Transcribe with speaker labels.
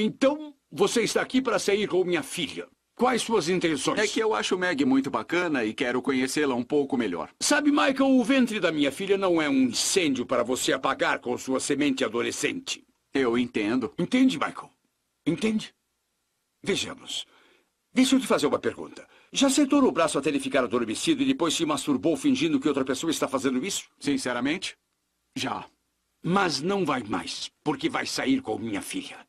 Speaker 1: Então, você está aqui para sair com minha filha. Quais suas intenções? É que eu acho Meg muito bacana e quero conhecê-la um pouco melhor. Sabe, Michael, o ventre da minha filha não é um incêndio para você apagar com sua semente adolescente. Eu entendo. Entende, Michael? Entende? Vejamos. Deixa eu te fazer uma pergunta. Já sentou o braço até ele ficar adormecido e depois se masturbou fingindo que outra pessoa está fazendo isso? Sinceramente, já. Mas não vai mais, porque vai sair com minha
Speaker 2: filha.